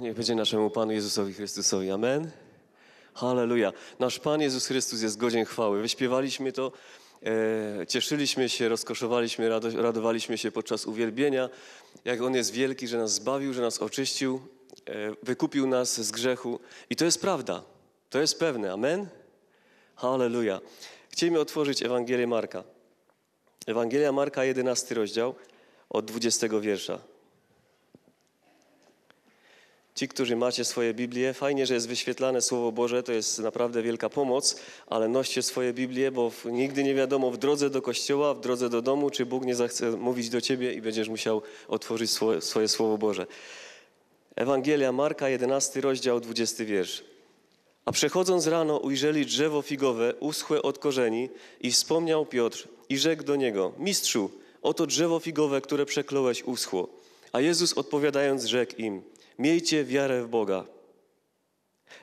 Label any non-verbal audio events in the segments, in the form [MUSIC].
niech będzie naszemu Panu Jezusowi Chrystusowi. Amen. Halleluja. Nasz Pan Jezus Chrystus jest godzien chwały. Wyśpiewaliśmy to, e, cieszyliśmy się, rozkoszowaliśmy, rado, radowaliśmy się podczas uwielbienia, jak On jest wielki, że nas zbawił, że nas oczyścił, e, wykupił nas z grzechu. I to jest prawda. To jest pewne. Amen. Halleluja. Chcielibyśmy otworzyć Ewangelię Marka. Ewangelia Marka, 11 rozdział, od 20 wiersza. Ci, którzy macie swoje Biblię, fajnie, że jest wyświetlane Słowo Boże, to jest naprawdę wielka pomoc, ale noście swoje Biblię, bo nigdy nie wiadomo w drodze do kościoła, w drodze do domu, czy Bóg nie zechce mówić do ciebie i będziesz musiał otworzyć swoje, swoje Słowo Boże. Ewangelia Marka, 11 rozdział, 20 wiersz. A przechodząc rano ujrzeli drzewo figowe, uschłe od korzeni i wspomniał Piotr i rzekł do niego, mistrzu, oto drzewo figowe, które przekląłeś uschło. A Jezus odpowiadając rzekł im – Miejcie wiarę w Boga.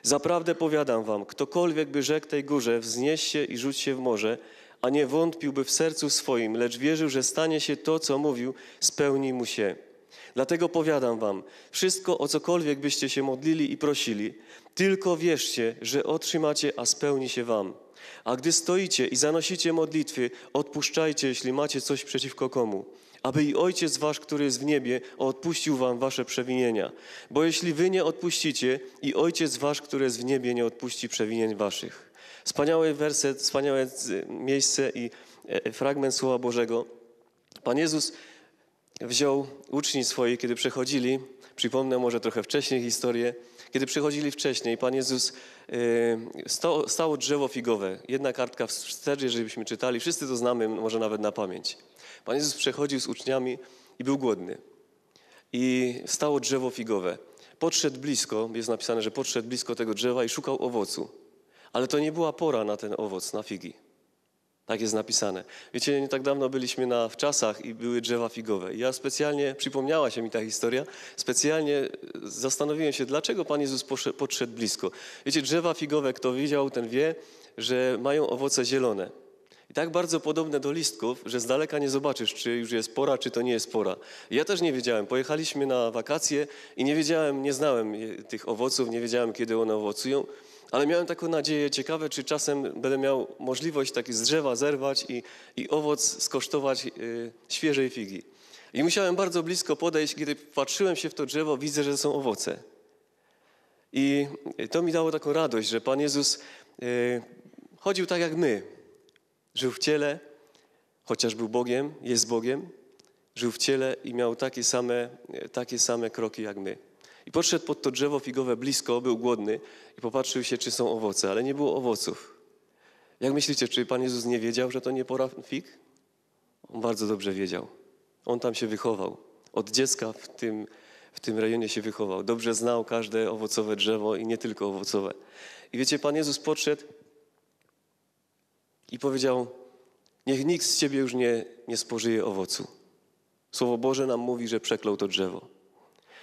Zaprawdę powiadam wam, ktokolwiek by rzekł tej górze, wznieś się i rzuć się w morze, a nie wątpiłby w sercu swoim, lecz wierzył, że stanie się to, co mówił, spełni mu się. Dlatego powiadam wam, wszystko o cokolwiek byście się modlili i prosili, tylko wierzcie, że otrzymacie, a spełni się wam. A gdy stoicie i zanosicie modlitwy, odpuszczajcie, jeśli macie coś przeciwko komu aby i Ojciec Wasz, który jest w niebie, odpuścił Wam Wasze przewinienia. Bo jeśli Wy nie odpuścicie, i Ojciec Wasz, który jest w niebie, nie odpuści przewinień Waszych. Wspaniały werset, wspaniałe e, miejsce i e, e, fragment Słowa Bożego. Pan Jezus wziął uczniów swoich, kiedy przechodzili. Przypomnę może trochę wcześniej historię kiedy przychodzili wcześniej, Pan Jezus, y, sto, stało drzewo figowe, jedna kartka wstecz, żebyśmy czytali, wszyscy to znamy, może nawet na pamięć. Pan Jezus przechodził z uczniami i był głodny. I stało drzewo figowe. Podszedł blisko, jest napisane, że podszedł blisko tego drzewa i szukał owocu. Ale to nie była pora na ten owoc, na figi. Tak jest napisane. Wiecie, nie tak dawno byliśmy na czasach i były drzewa figowe. ja specjalnie, przypomniała się mi ta historia, specjalnie e, zastanowiłem się, dlaczego Pan Jezus podszedł blisko. Wiecie, drzewa figowe, kto widział, ten wie, że mają owoce zielone. I tak bardzo podobne do listków, że z daleka nie zobaczysz, czy już jest pora, czy to nie jest pora. Ja też nie wiedziałem. Pojechaliśmy na wakacje i nie wiedziałem, nie znałem tych owoców, nie wiedziałem, kiedy one owocują ale miałem taką nadzieję, ciekawe, czy czasem będę miał możliwość taki z drzewa zerwać i, i owoc skosztować y, świeżej figi. I musiałem bardzo blisko podejść, kiedy patrzyłem się w to drzewo, widzę, że są owoce. I to mi dało taką radość, że Pan Jezus y, chodził tak jak my. Żył w ciele, chociaż był Bogiem, jest Bogiem, żył w ciele i miał takie same, takie same kroki jak my. I podszedł pod to drzewo figowe blisko, był głodny i popatrzył się, czy są owoce, ale nie było owoców. Jak myślicie, czy Pan Jezus nie wiedział, że to nie pora fig? On bardzo dobrze wiedział. On tam się wychował. Od dziecka w tym, w tym rejonie się wychował. Dobrze znał każde owocowe drzewo i nie tylko owocowe. I wiecie, Pan Jezus podszedł i powiedział: Niech nikt z ciebie już nie, nie spożyje owocu. Słowo Boże nam mówi, że przeklął to drzewo.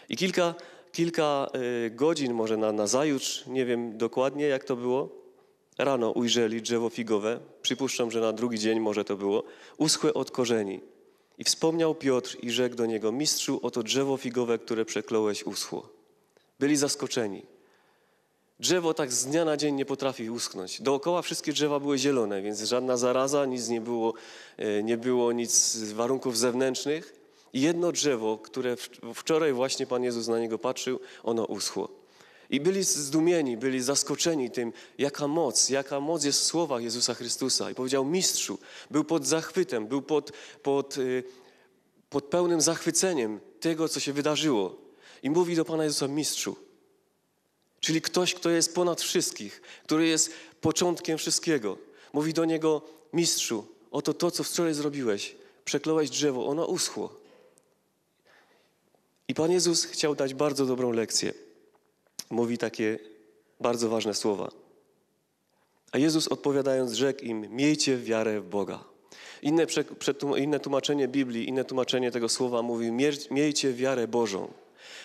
I kilka kilka y, godzin może na, na zajutrz, nie wiem dokładnie jak to było, rano ujrzeli drzewo figowe, przypuszczam, że na drugi dzień może to było, uschłe od korzeni. I wspomniał Piotr i rzekł do niego, mistrzu, oto drzewo figowe, które przekląłeś, uschło. Byli zaskoczeni. Drzewo tak z dnia na dzień nie potrafi uschnąć. Dookoła wszystkie drzewa były zielone, więc żadna zaraza, nic nie było, y, nie było nic warunków zewnętrznych jedno drzewo, które wczoraj właśnie Pan Jezus na niego patrzył, ono uschło. I byli zdumieni, byli zaskoczeni tym, jaka moc, jaka moc jest w słowach Jezusa Chrystusa. I powiedział mistrzu, był pod zachwytem, był pod, pod, y, pod pełnym zachwyceniem tego, co się wydarzyło. I mówi do Pana Jezusa mistrzu, czyli ktoś, kto jest ponad wszystkich, który jest początkiem wszystkiego. Mówi do niego mistrzu, oto to, co wczoraj zrobiłeś, przekląłeś drzewo, ono uschło. I Pan Jezus chciał dać bardzo dobrą lekcję. Mówi takie bardzo ważne słowa. A Jezus odpowiadając rzekł im, miejcie wiarę w Boga. Inne, prze, inne tłumaczenie Biblii, inne tłumaczenie tego słowa mówi, miejcie wiarę Bożą.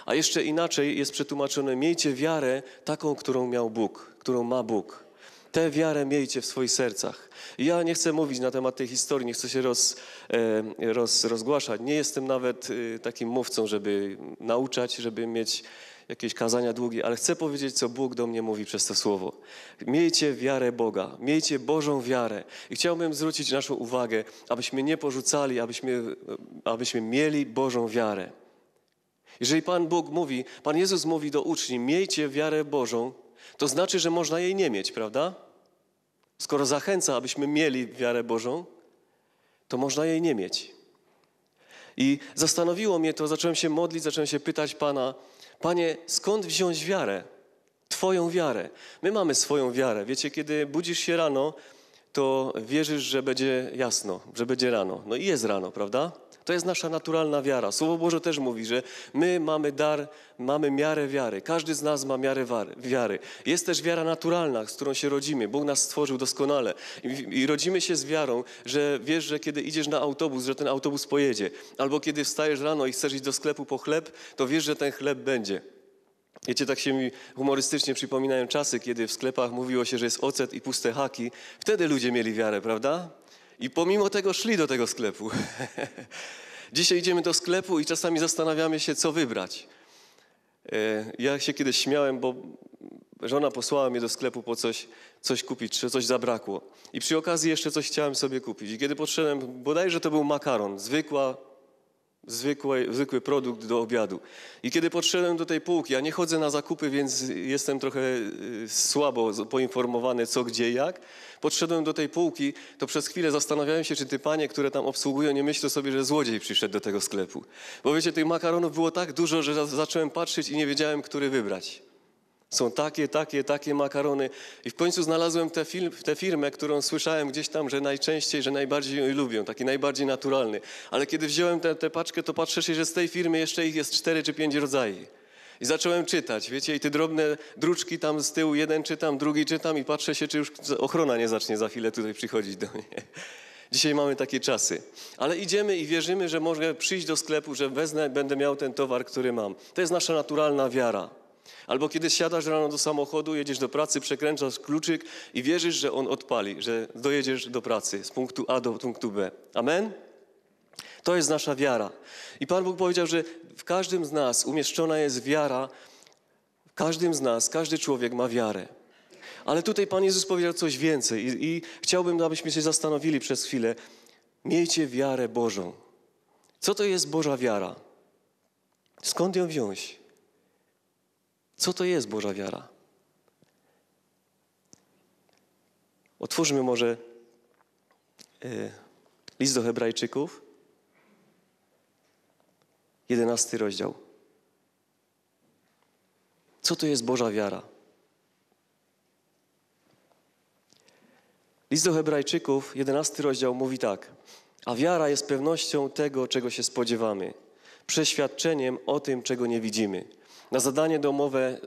A jeszcze inaczej jest przetłumaczone, miejcie wiarę taką, którą miał Bóg, którą ma Bóg. Tę wiarę miejcie w swoich sercach. Ja nie chcę mówić na temat tej historii, nie chcę się roz, e, roz, rozgłaszać. Nie jestem nawet y, takim mówcą, żeby nauczać, żeby mieć jakieś kazania długie, ale chcę powiedzieć, co Bóg do mnie mówi przez to słowo. Miejcie wiarę Boga, miejcie Bożą wiarę. I chciałbym zwrócić naszą uwagę, abyśmy nie porzucali, abyśmy, abyśmy mieli Bożą wiarę. Jeżeli Pan Bóg mówi, Pan Jezus mówi do uczniów, miejcie wiarę Bożą, to znaczy, że można jej nie mieć, prawda? Skoro zachęca, abyśmy mieli wiarę Bożą, to można jej nie mieć. I zastanowiło mnie to, zacząłem się modlić, zacząłem się pytać Pana, Panie, skąd wziąć wiarę? Twoją wiarę. My mamy swoją wiarę. Wiecie, kiedy budzisz się rano, to wierzysz, że będzie jasno, że będzie rano. No i jest rano, prawda? To jest nasza naturalna wiara. Słowo Boże też mówi, że my mamy dar, mamy miarę wiary. Każdy z nas ma miarę wiary. Jest też wiara naturalna, z którą się rodzimy. Bóg nas stworzył doskonale. I, rodzimy się z wiarą, że wiesz, że kiedy idziesz na autobus, że ten autobus pojedzie. Albo kiedy wstajesz rano i chcesz iść do sklepu po chleb, to wiesz, że ten chleb będzie. Wiecie, tak się mi humorystycznie przypominają czasy, kiedy w sklepach mówiło się, że jest ocet i puste haki. Wtedy ludzie mieli wiarę, prawda? I pomimo tego szli do tego sklepu. [LAUGHS] Dzisiaj idziemy do sklepu i czasami zastanawiamy się, co wybrać. E, ja się kiedyś śmiałem, bo żona posłała mnie do sklepu po coś, coś kupić, czy coś zabrakło. I przy okazji jeszcze coś chciałem sobie kupić. I kiedy podszedłem, bodajże to był makaron, zwykła zwykły, zwykły produkt do obiadu. I kiedy podszedłem do tej półki, ja nie chodzę na zakupy, więc jestem trochę y, słabo poinformowany, co, gdzie, jak. Podszedłem do tej półki, to przez chwilę zastanawiałem się, czy ty panie, które tam obsługują, nie myślą sobie, że złodziej przyszedł do tego sklepu. Bo wiecie, tych makaronów było tak dużo, że zacząłem patrzeć i nie wiedziałem, który wybrać. Są takie, takie, takie makarony. I w końcu znalazłem tę, film, tę firmę, którą słyszałem gdzieś tam, że najczęściej, że najbardziej lubią, taki najbardziej naturalny. Ale kiedy wziąłem tę, tę paczkę, to patrzę się, że z tej firmy jeszcze ich jest cztery czy pięć rodzajów. I zacząłem czytać, wiecie, i te drobne druczki tam z tyłu, jeden czytam, drugi czytam i patrzę się, czy już ochrona nie zacznie za chwilę tutaj przychodzić do mnie. [LAUGHS] Dzisiaj mamy takie czasy. Ale idziemy i wierzymy, że mogę przyjść do sklepu, że wezmę, będę miał ten towar, który mam. To jest nasza naturalna wiara. Albo kiedy siadasz rano do samochodu, jedziesz do pracy, przekręcasz kluczyk i wierzysz, że on odpali, że dojedziesz do pracy z punktu A do punktu B. Amen? To jest nasza wiara. I Pan Bóg powiedział, że w każdym z nas umieszczona jest wiara. W każdym z nas, każdy człowiek ma wiarę. Ale tutaj Pan Jezus powiedział coś więcej i, i chciałbym, abyśmy się zastanowili przez chwilę. Miejcie wiarę Bożą. Co to jest Boża wiara? Skąd ją wziąć? Co to jest Boża wiara? Otwórzmy może y, list do Hebrajczyków, jedenasty rozdział. Co to jest Boża wiara? List do Hebrajczyków, jedenasty rozdział mówi tak. A wiara jest pewnością tego, czego się spodziewamy, przeświadczeniem o tym, czego nie widzimy. Na zadanie domowe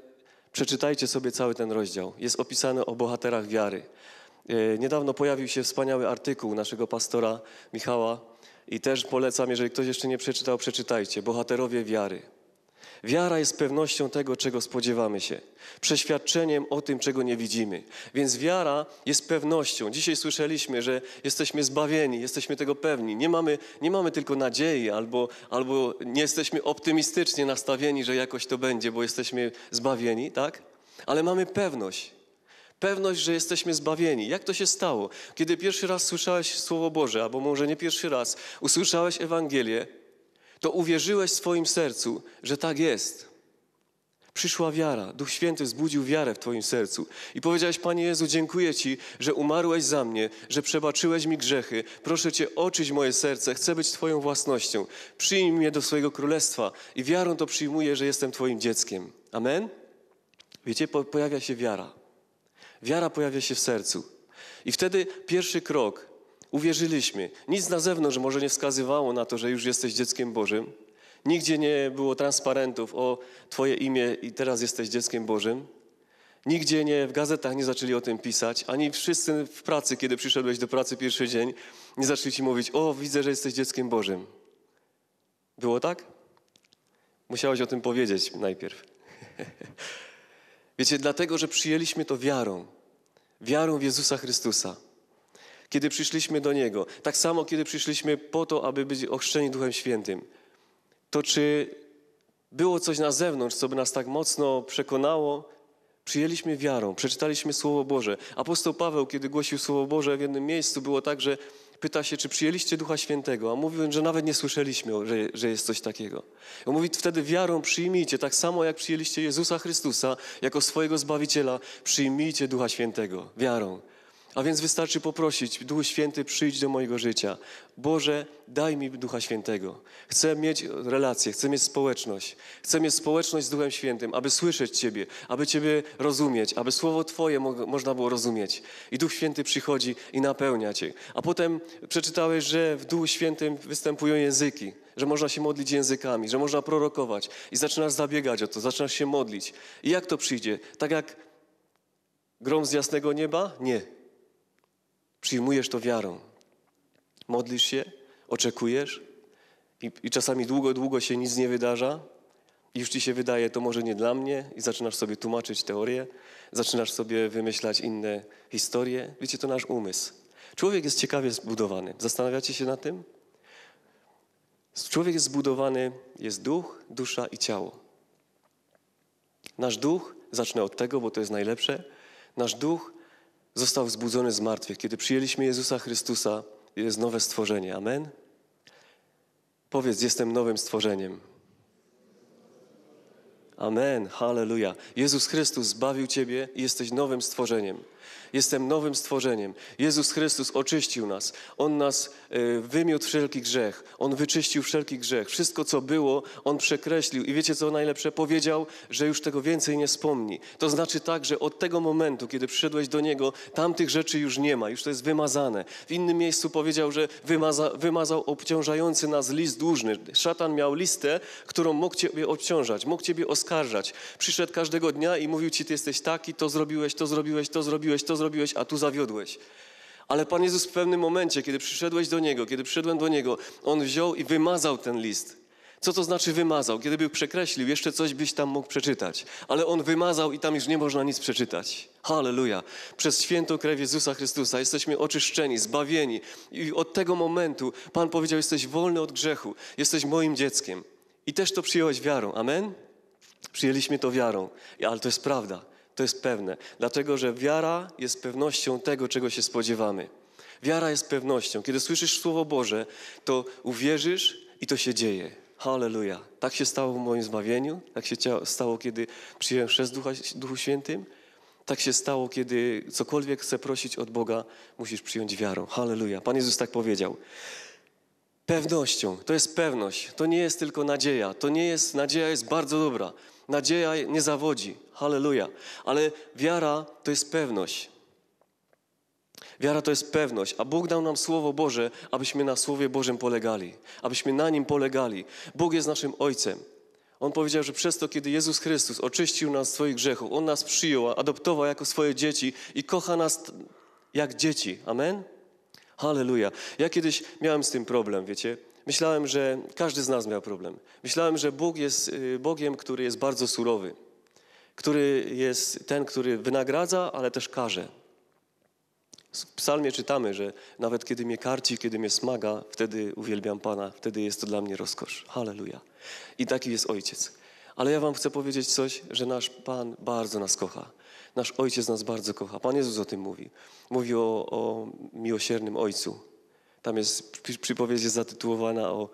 przeczytajcie sobie cały ten rozdział. Jest opisany o bohaterach wiary. E, niedawno pojawił się wspaniały artykuł naszego pastora Michała i też polecam, jeżeli ktoś jeszcze nie przeczytał, przeczytajcie. Bohaterowie wiary. Wiara jest pewnością tego, czego spodziewamy się, przeświadczeniem o tym, czego nie widzimy. Więc wiara jest pewnością. Dzisiaj słyszeliśmy, że jesteśmy zbawieni, jesteśmy tego pewni. Nie mamy, nie mamy tylko nadziei, albo, albo nie jesteśmy optymistycznie nastawieni, że jakoś to będzie, bo jesteśmy zbawieni, tak? Ale mamy pewność. Pewność, że jesteśmy zbawieni. Jak to się stało? Kiedy pierwszy raz słyszałeś Słowo Boże, albo może nie pierwszy raz, usłyszałeś Ewangelię, to uwierzyłeś w swoim sercu, że tak jest. Przyszła wiara, Duch Święty zbudził wiarę w Twoim sercu i powiedziałeś, Panie Jezu, dziękuję Ci, że umarłeś za mnie, że przebaczyłeś mi grzechy. Proszę Cię, oczyść moje serce, chcę być Twoją własnością. Przyjmij mnie do swojego królestwa i wiarą to przyjmuję, że jestem Twoim dzieckiem. Amen? Wiecie, po pojawia się wiara. Wiara pojawia się w sercu. I wtedy pierwszy krok Uwierzyliśmy. Nic na zewnątrz może nie wskazywało na to, że już jesteś dzieckiem Bożym. Nigdzie nie było transparentów o Twoje imię i teraz jesteś dzieckiem Bożym. Nigdzie nie, w gazetach nie zaczęli o tym pisać, ani wszyscy w pracy, kiedy przyszedłeś do pracy pierwszy dzień, nie zaczęli ci mówić, o widzę, że jesteś dzieckiem Bożym. Było tak? Musiałeś o tym powiedzieć najpierw. [LAUGHS] Wiecie, dlatego, że przyjęliśmy to wiarą. Wiarą w Jezusa Chrystusa kiedy przyszliśmy do Niego, tak samo kiedy przyszliśmy po to, aby być ochrzczeni Duchem Świętym, to czy było coś na zewnątrz, co by nas tak mocno przekonało? Przyjęliśmy wiarą, przeczytaliśmy Słowo Boże. Apostoł Paweł, kiedy głosił Słowo Boże w jednym miejscu, było tak, że pyta się, czy przyjęliście Ducha Świętego, a mówił, że nawet nie słyszeliśmy, że, że jest coś takiego. On mówi, wtedy wiarą przyjmijcie, tak samo jak przyjęliście Jezusa Chrystusa jako swojego Zbawiciela, przyjmijcie Ducha Świętego wiarą. A więc wystarczy poprosić, Duch Święty, przyjdź do mojego życia. Boże, daj mi Ducha Świętego. Chcę mieć relację, chcę mieć społeczność. Chcę mieć społeczność z Duchem Świętym, aby słyszeć Ciebie, aby Ciebie rozumieć, aby Słowo Twoje mo można było rozumieć. I Duch Święty przychodzi i napełnia Cię. A potem przeczytałeś, że w Duchu Świętym występują języki że można się modlić językami, że można prorokować i zaczynasz zabiegać o to, zaczynasz się modlić. I jak to przyjdzie? Tak jak grom z jasnego nieba? Nie. Przyjmujesz to wiarą. Modlisz się, oczekujesz i, i czasami długo, długo się nic nie wydarza, i już ci się wydaje, to może nie dla mnie, i zaczynasz sobie tłumaczyć teorię, zaczynasz sobie wymyślać inne historie. Wiecie, to nasz umysł. Człowiek jest ciekawie zbudowany. Zastanawiacie się na tym? Człowiek jest zbudowany, jest duch, dusza i ciało. Nasz duch, zacznę od tego, bo to jest najlepsze, nasz duch został wzbudzony z martwych. Kiedy przyjęliśmy Jezusa Chrystusa, jest nowe stworzenie. Amen? Powiedz, jestem nowym stworzeniem. Amen, Hallelujah. Jezus Chrystus zbawił Ciebie i jesteś nowym stworzeniem. Jestem nowym stworzeniem. Jezus Chrystus oczyścił nas. On nas y, wymiótł wszelki grzech. On wyczyścił wszelki grzech. Wszystko, co było, On przekreślił. I wiecie, co najlepsze? Powiedział, że już tego więcej nie wspomni. To znaczy tak, że od tego momentu, kiedy przyszedłeś do Niego, tamtych rzeczy już nie ma. Już to jest wymazane. W innym miejscu powiedział, że wymaza, wymazał obciążający nas list dłużny. Szatan miał listę, którą mógł Ciebie obciążać, mógł Ciebie oskarżać. Przyszedł każdego dnia i mówił Ci, Ty jesteś taki, to zrobiłeś, to zrobiłeś, to zrobiłeś zrobiłeś, to zrobiłeś, a tu zawiodłeś. Ale Pan Jezus w pewnym momencie, kiedy przyszedłeś do Niego, kiedy przyszedłem do Niego, On wziął i wymazał ten list. Co to znaczy wymazał? Kiedy był przekreślił, jeszcze coś byś tam mógł przeczytać. Ale on wymazał i tam już nie można nic przeczytać. Halleluja. Przez świętą krew Jezusa Chrystusa jesteśmy oczyszczeni, zbawieni. I od tego momentu Pan powiedział, jesteś wolny od grzechu, jesteś moim dzieckiem. I też to przyjąłeś wiarą. Amen? Przyjęliśmy to wiarą. Ale to jest prawda. To jest pewne, dlatego że wiara jest pewnością tego, czego się spodziewamy. Wiara jest pewnością. Kiedy słyszysz Słowo Boże, to uwierzysz i to się dzieje. Halleluja. Tak się stało w moim zbawieniu, tak się stało, kiedy przyjąłem chrzest Ducha, Duchu Świętym, tak się stało, kiedy cokolwiek chcę prosić od Boga, musisz przyjąć wiarą. Halleluja. Pan Jezus tak powiedział. Pewnością, to jest pewność, to nie jest tylko nadzieja, to nie jest, nadzieja jest bardzo dobra, nadzieja nie zawodzi, Hallelujah. Ale wiara to jest pewność. Wiara to jest pewność, a Bóg dał nam Słowo Boże, abyśmy na Słowie Bożym polegali, abyśmy na Nim polegali. Bóg jest naszym Ojcem. On powiedział, że przez to, kiedy Jezus Chrystus oczyścił nas z swoich grzechów, On nas przyjął, adoptował jako swoje dzieci i kocha nas jak dzieci. Amen? Hallelujah. Ja kiedyś miałem z tym problem, wiecie. Myślałem, że każdy z nas miał problem. Myślałem, że Bóg jest y, Bogiem, który jest bardzo surowy który jest ten, który wynagradza, ale też karze. W psalmie czytamy, że nawet kiedy mnie karci, kiedy mnie smaga, wtedy uwielbiam Pana, wtedy jest to dla mnie rozkosz. Halleluja. I taki jest Ojciec. Ale ja wam chcę powiedzieć coś, że nasz Pan bardzo nas kocha. Nasz Ojciec nas bardzo kocha. Pan Jezus o tym mówi. Mówi o, o miłosiernym Ojcu. Tam jest, przypowiedź jest zatytułowana o,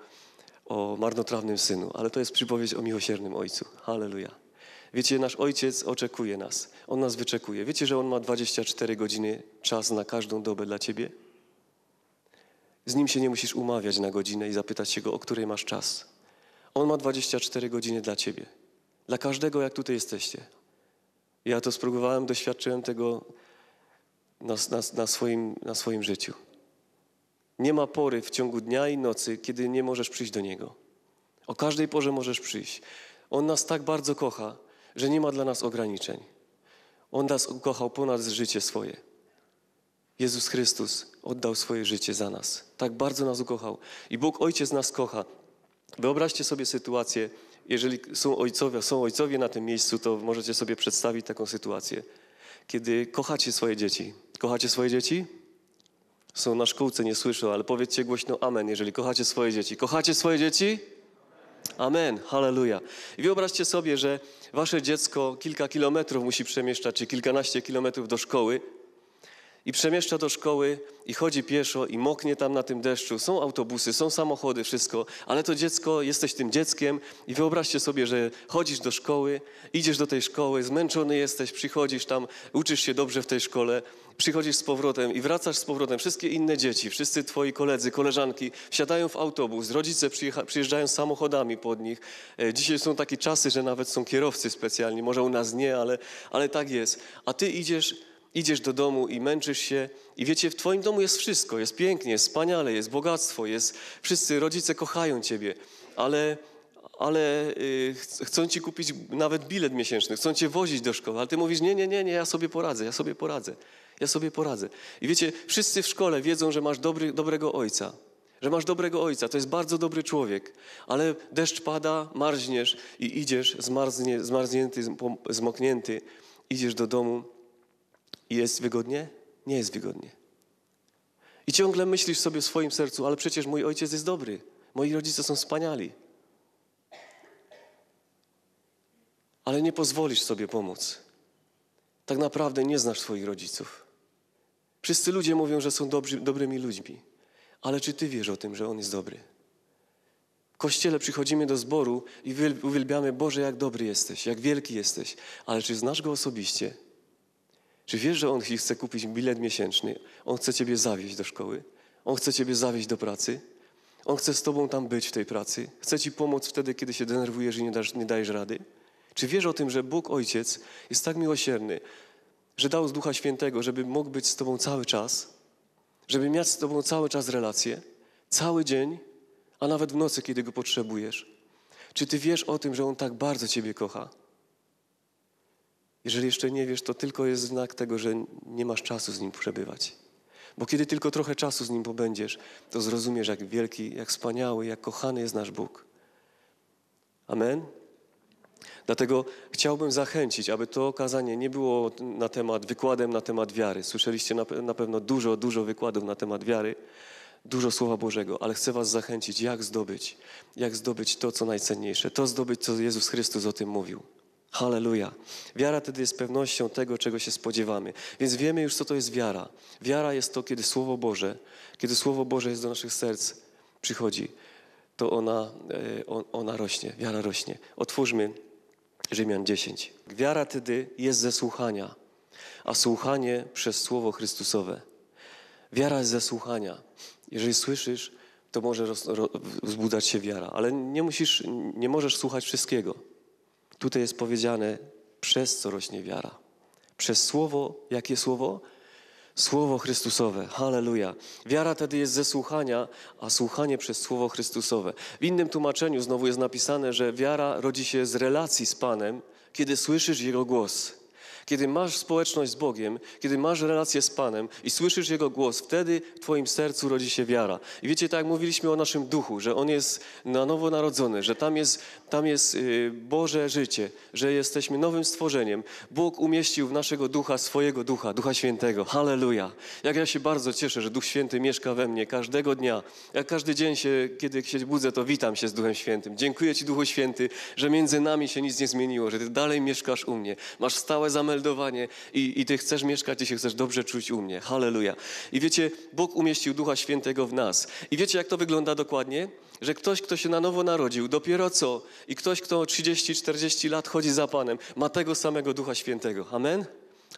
o marnotrawnym Synu, ale to jest przypowiedź o miłosiernym Ojcu. Halleluja. Wiecie, nasz ojciec oczekuje nas. On nas wyczekuje. Wiecie, że on ma 24 godziny czas na każdą dobę dla ciebie? Z nim się nie musisz umawiać na godzinę i zapytać się go, o której masz czas. On ma 24 godziny dla ciebie. Dla każdego, jak tutaj jesteście. Ja to spróbowałem, doświadczyłem tego na, na, na, swoim, na swoim życiu. Nie ma pory w ciągu dnia i nocy, kiedy nie możesz przyjść do Niego. O każdej porze możesz przyjść. On nas tak bardzo kocha, że nie ma dla nas ograniczeń. On nas ukochał ponad życie swoje. Jezus Chrystus oddał swoje życie za nas. Tak bardzo nas ukochał. I Bóg Ojciec nas kocha. Wyobraźcie sobie sytuację, jeżeli są ojcowie, są ojcowie na tym miejscu, to możecie sobie przedstawić taką sytuację, kiedy kochacie swoje dzieci. Kochacie swoje dzieci? Są na szkółce, nie słyszą, ale powiedzcie głośno amen, jeżeli kochacie swoje dzieci. Kochacie swoje dzieci? Amen, halleluja. I wyobraźcie sobie, że wasze dziecko kilka kilometrów musi przemieszczać, czy kilkanaście kilometrów do szkoły, i przemieszcza do szkoły i chodzi pieszo i moknie tam na tym deszczu. Są autobusy, są samochody, wszystko, ale to dziecko, jesteś tym dzieckiem i wyobraźcie sobie, że chodzisz do szkoły, idziesz do tej szkoły, zmęczony jesteś, przychodzisz tam, uczysz się dobrze w tej szkole, przychodzisz z powrotem i wracasz z powrotem. Wszystkie inne dzieci, wszyscy twoi koledzy, koleżanki wsiadają w autobus, rodzice przyjeżdżają samochodami pod nich. E, dzisiaj są takie czasy, że nawet są kierowcy specjalni, może u nas nie, ale, ale tak jest. A ty idziesz idziesz do domu i męczysz się i wiecie, w twoim domu jest wszystko, jest pięknie, jest wspaniale, jest bogactwo, jest wszyscy rodzice kochają ciebie, ale ale y, chcą ci kupić nawet bilet miesięczny, chcą cię wozić do szkoły, ale ty mówisz, nie, nie, nie, nie, ja sobie poradzę, ja sobie poradzę, ja sobie poradzę. I wiecie, wszyscy w szkole wiedzą, że masz dobry, dobrego ojca, że masz dobrego ojca, to jest bardzo dobry człowiek, ale deszcz pada, marzniesz i idziesz zmarznie, zmarznięty, zmoknięty, idziesz do domu i Jest wygodnie? Nie jest wygodnie. I ciągle myślisz sobie w swoim sercu, ale przecież mój ojciec jest dobry, moi rodzice są wspaniali. Ale nie pozwolisz sobie pomóc. Tak naprawdę nie znasz swoich rodziców. Wszyscy ludzie mówią, że są dobrzy, dobrymi ludźmi, ale czy ty wiesz o tym, że On jest dobry? W kościele przychodzimy do zboru i uwielbiamy Boże, jak dobry jesteś, jak wielki jesteś, ale czy znasz Go osobiście? Czy wiesz, że On chce kupić bilet miesięczny? On chce Ciebie zawieźć do szkoły? On chce Ciebie zawieźć do pracy? On chce z Tobą tam być w tej pracy? Chce Ci pomóc wtedy, kiedy się denerwujesz i nie, dasz, nie dajesz rady? Czy wiesz o tym, że Bóg Ojciec jest tak miłosierny, że dał z Ducha Świętego, żeby mógł być z Tobą cały czas, żeby miał z Tobą cały czas relacje, cały dzień, a nawet w nocy, kiedy Go potrzebujesz? Czy Ty wiesz o tym, że On tak bardzo Ciebie kocha? Jeżeli jeszcze nie wiesz, to tylko jest znak tego, że nie masz czasu z Nim przebywać. Bo kiedy tylko trochę czasu z Nim pobędziesz, to zrozumiesz, jak wielki, jak wspaniały, jak kochany jest nasz Bóg. Amen? Dlatego chciałbym zachęcić, aby to okazanie nie było na temat wykładem na temat wiary. Słyszeliście na, na pewno dużo, dużo wykładów na temat wiary, dużo Słowa Bożego, ale chcę Was zachęcić, jak zdobyć, jak zdobyć to, co najcenniejsze, to zdobyć, co Jezus Chrystus o tym mówił. Halleluja. Wiara wtedy jest pewnością tego, czego się spodziewamy. Więc wiemy już, co to jest wiara. Wiara jest to, kiedy Słowo Boże, kiedy Słowo Boże jest do naszych serc, przychodzi, to ona, e, ona rośnie, wiara rośnie. Otwórzmy Rzymian 10. Wiara wtedy jest ze słuchania, a słuchanie przez Słowo Chrystusowe. Wiara jest ze słuchania. Jeżeli słyszysz, to może wzbudzać się wiara, ale nie, musisz, nie możesz słuchać wszystkiego. Tutaj jest powiedziane, przez co rośnie wiara. Przez słowo, jakie słowo? Słowo Chrystusowe. Halleluja. Wiara tedy jest ze słuchania, a słuchanie przez Słowo Chrystusowe. W innym tłumaczeniu znowu jest napisane, że wiara rodzi się z relacji z Panem, kiedy słyszysz Jego głos. Kiedy masz społeczność z Bogiem, kiedy masz relację z Panem i słyszysz Jego głos, wtedy w Twoim sercu rodzi się wiara. I wiecie, tak jak mówiliśmy o naszym duchu, że On jest na nowo narodzony, że tam jest, tam jest y, Boże życie, że jesteśmy nowym stworzeniem. Bóg umieścił w naszego ducha swojego ducha, Ducha Świętego. Halleluja! Jak ja się bardzo cieszę, że Duch Święty mieszka we mnie każdego dnia. Jak każdy dzień, się, kiedy się budzę, to witam się z Duchem Świętym. Dziękuję Ci, Duchu Święty, że między nami się nic nie zmieniło, że Ty dalej mieszkasz u mnie. Masz stałe zameldowanie zameldowanie i, i Ty chcesz mieszkać, Ty się chcesz dobrze czuć u mnie. Halleluja. I wiecie, Bóg umieścił Ducha Świętego w nas. I wiecie, jak to wygląda dokładnie? Że ktoś, kto się na nowo narodził, dopiero co, i ktoś, kto 30-40 lat chodzi za Panem, ma tego samego Ducha Świętego. Amen?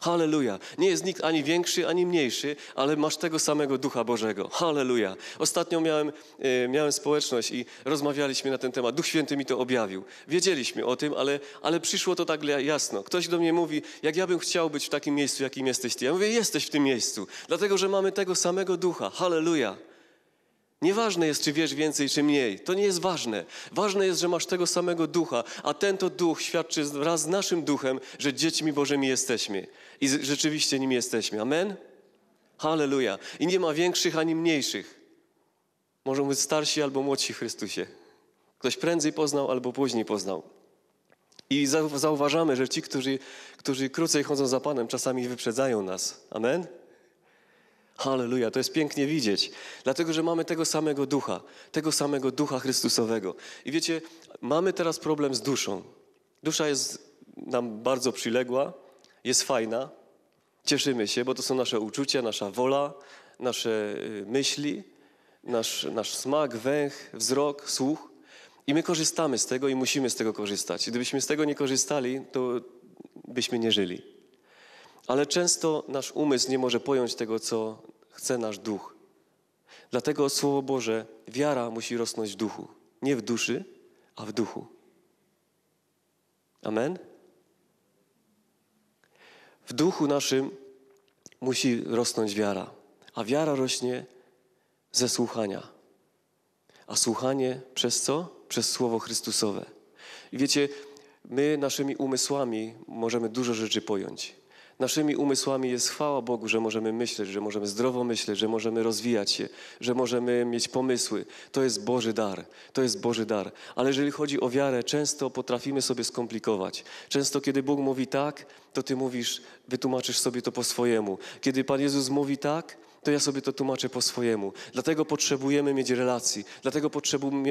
Halleluja. Nie jest nikt ani większy, ani mniejszy, ale masz tego samego Ducha Bożego. Halleluja. Ostatnio miałem, e, miałem społeczność i rozmawialiśmy na ten temat. Duch Święty mi to objawił. Wiedzieliśmy o tym, ale, ale przyszło to tak jasno. Ktoś do mnie mówi, jak ja bym chciał być w takim miejscu, jakim jesteś ty. Ja mówię, jesteś w tym miejscu, dlatego że mamy tego samego Ducha. Halleluja. Nieważne jest, czy wiesz więcej, czy mniej. To nie jest ważne. Ważne jest, że masz tego samego ducha, a ten to duch świadczy wraz z naszym duchem, że dziećmi Bożymi jesteśmy i rzeczywiście nim jesteśmy. Amen? Halleluja. I nie ma większych ani mniejszych. Możą być starsi albo młodsi w Chrystusie. Ktoś prędzej poznał albo później poznał. I zauważamy, że ci, którzy, którzy krócej chodzą za Panem, czasami wyprzedzają nas. Amen? Halleluja, to jest pięknie widzieć, dlatego że mamy tego samego ducha, tego samego ducha Chrystusowego. I wiecie, mamy teraz problem z duszą. Dusza jest nam bardzo przyległa, jest fajna, cieszymy się, bo to są nasze uczucia, nasza wola, nasze y, myśli, nasz, nasz smak, węch, wzrok, słuch. I my korzystamy z tego i musimy z tego korzystać. Gdybyśmy z tego nie korzystali, to byśmy nie żyli. Ale często nasz umysł nie może pojąć tego, co chce nasz duch. Dlatego Słowo Boże, wiara musi rosnąć w duchu. Nie w duszy, a w duchu. Amen? w duchu naszym musi rosnąć wiara, a wiara rośnie ze słuchania. A słuchanie przez co? Przez Słowo Chrystusowe. I wiecie, my naszymi umysłami możemy dużo rzeczy pojąć. Naszymi umysłami jest chwała Bogu, że możemy myśleć, że możemy zdrowo myśleć, że możemy rozwijać się, że możemy mieć pomysły. To jest Boży dar. To jest Boży dar. Ale jeżeli chodzi o wiarę, często potrafimy sobie skomplikować. Często, kiedy Bóg mówi tak, to ty mówisz, wytłumaczysz sobie to po swojemu. Kiedy Pan Jezus mówi tak, to ja sobie to tłumaczę po swojemu. Dlatego potrzebujemy mieć relacji, dlatego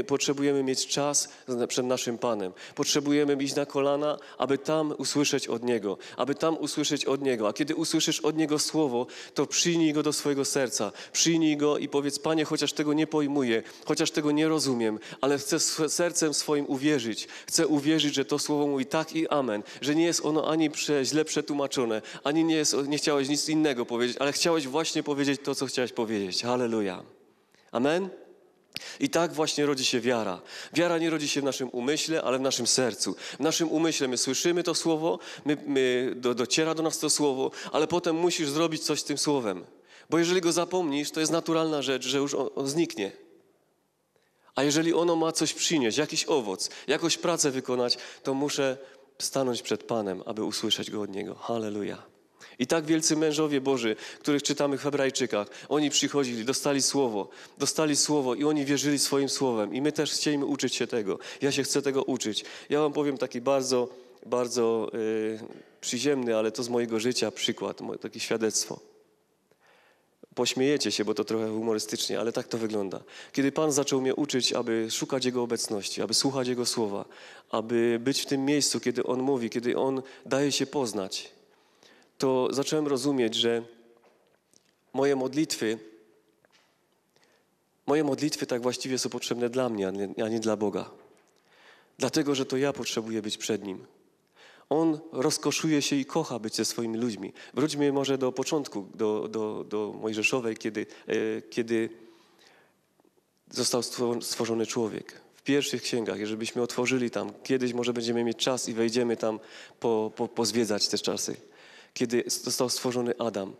potrzebujemy, mieć czas przed naszym Panem. Potrzebujemy iść na kolana, aby tam usłyszeć od Niego, aby tam usłyszeć od Niego. A kiedy usłyszysz od Niego słowo, to przyjmij go do swojego serca, przyjmij go i powiedz: Panie, chociaż tego nie pojmuję, chociaż tego nie rozumiem, ale chcę sercem swoim uwierzyć. Chcę uwierzyć, że to słowo mówi tak i amen, że nie jest ono ani źle przetłumaczone, ani nie, jest, nie chciałeś nic innego powiedzieć, ale chciałeś właśnie powiedzieć to, co chciałeś powiedzieć. Halleluja. Amen? I tak właśnie rodzi się wiara. Wiara nie rodzi się w naszym umyśle, ale w naszym sercu. W naszym umyśle my słyszymy to słowo, my, my do, dociera do nas to słowo, ale potem musisz zrobić coś z tym słowem. Bo jeżeli go zapomnisz, to jest naturalna rzecz, że już on, on zniknie. A jeżeli ono ma coś przynieść, jakiś owoc, jakąś pracę wykonać, to muszę stanąć przed Panem, aby usłyszeć go od Niego. Hallelujah. I tak wielcy mężowie Boży, których czytamy w Hebrajczykach, oni przychodzili, dostali słowo, dostali słowo i oni wierzyli swoim słowem. I my też chcieliśmy uczyć się tego. Ja się chcę tego uczyć. Ja wam powiem taki bardzo, bardzo yy, przyziemny, ale to z mojego życia przykład, takie świadectwo pośmiejecie się, bo to trochę humorystycznie, ale tak to wygląda. Kiedy Pan zaczął mnie uczyć, aby szukać Jego obecności, aby słuchać Jego słowa, aby być w tym miejscu, kiedy On mówi, kiedy On daje się poznać, to zacząłem rozumieć, że moje modlitwy, moje modlitwy tak właściwie są potrzebne dla mnie, a nie, a nie dla Boga. Dlatego, że to ja potrzebuję być przed Nim. On rozkoszuje się i kocha być ze swoimi ludźmi. Wróćmy może do początku, do, do, do Mojżeszowej, kiedy, e, kiedy został stworzony człowiek. W pierwszych księgach, byśmy otworzyli tam, kiedyś może będziemy mieć czas i wejdziemy tam po, po, pozwiedzać te czasy kiedy został stworzony Adam.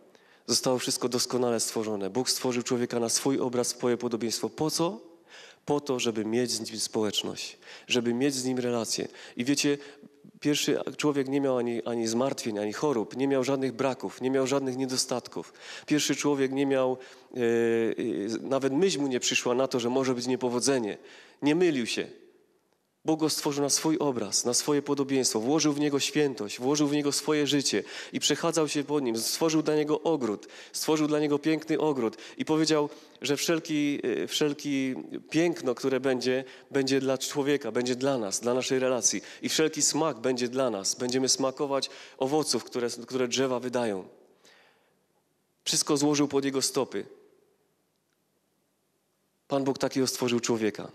Zostało wszystko doskonale stworzone. Bóg stworzył człowieka na swój obraz, swoje podobieństwo. Po co? Po to, żeby mieć z nim społeczność, żeby mieć z nim relacje. I wiecie, pierwszy człowiek nie miał ani, ani zmartwień, ani chorób, nie miał żadnych braków, nie miał żadnych niedostatków. Pierwszy człowiek nie miał, yy, nawet myśl mu nie przyszła na to, że może być niepowodzenie. Nie mylił się, Bóg go stworzył na swój obraz, na swoje podobieństwo, włożył w niego świętość, włożył w niego swoje życie i przechadzał się pod nim, stworzył dla niego ogród, stworzył dla niego piękny ogród i powiedział, że wszelki, y, wszelki piękno, które będzie, będzie dla człowieka, będzie dla nas, dla naszej relacji i wszelki smak będzie dla nas. Będziemy smakować owoców, które, które drzewa wydają. Wszystko złożył pod jego stopy. Pan Bóg takiego stworzył człowieka.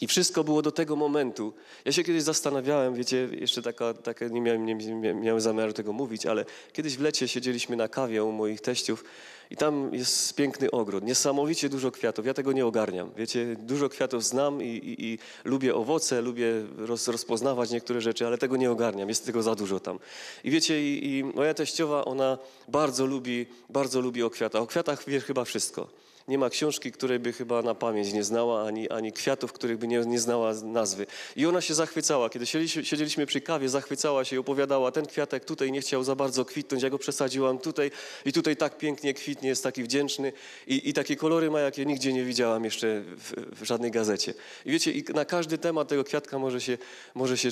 I wszystko było do tego momentu. Ja się kiedyś zastanawiałem, wiecie, jeszcze taka, taka nie, miałem, nie, miałem zamiaru tego mówić, ale kiedyś w lecie siedzieliśmy na kawie u moich teściów i tam jest piękny ogród, niesamowicie dużo kwiatów. Ja tego nie ogarniam. Wiecie, dużo kwiatów znam i, i, i lubię owoce, lubię roz, rozpoznawać niektóre rzeczy, ale tego nie ogarniam. Jest tego za dużo tam. I wiecie, i, i moja teściowa, ona bardzo lubi, bardzo lubi o kwiatach. O kwiatach wie chyba wszystko nie ma książki, której by chyba na pamięć nie znała, ani, ani kwiatów, których by nie, nie znała nazwy. I ona się zachwycała. Kiedy siedzieliśmy przy kawie, zachwycała się i opowiadała, ten kwiatek tutaj nie chciał za bardzo kwitnąć, ja go przesadziłam tutaj i tutaj tak pięknie kwitnie, jest taki wdzięczny i, i takie kolory ma, jakie nigdzie nie widziałam jeszcze w, w żadnej gazecie. I wiecie, i na każdy temat tego kwiatka może się, może się